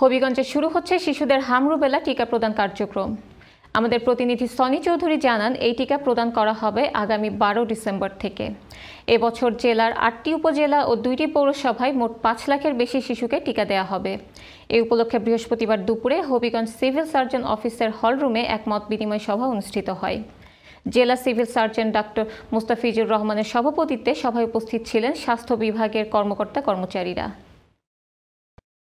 হবিগঞ্জে শুরু হচ্ছে শিশুদের হামরুবেলা টিকা প্রদান কার্যক্রম আমাদের প্রতিনিধি সনি চৌধুরী জানান এই টিকা প্রদান করা হবে আগামী বারো ডিসেম্বর থেকে এবছর জেলার আটটি উপজেলা ও দুইটি পৌরসভায় মোট পাঁচ লাখের বেশি শিশুকে টিকা দেওয়া হবে এ উপলক্ষে বৃহস্পতিবার দুপুরে হবিগঞ্জ সিভিল সার্জন অফিসের হলরুমে এক মত বিনিময় সভা অনুষ্ঠিত হয় জেলা সিভিল সার্জন ডক্টর মুস্তাফিজুর রহমানের সভাপতিত্বে সভায় উপস্থিত ছিলেন স্বাস্থ্য বিভাগের কর্মকর্তা কর্মচারীরা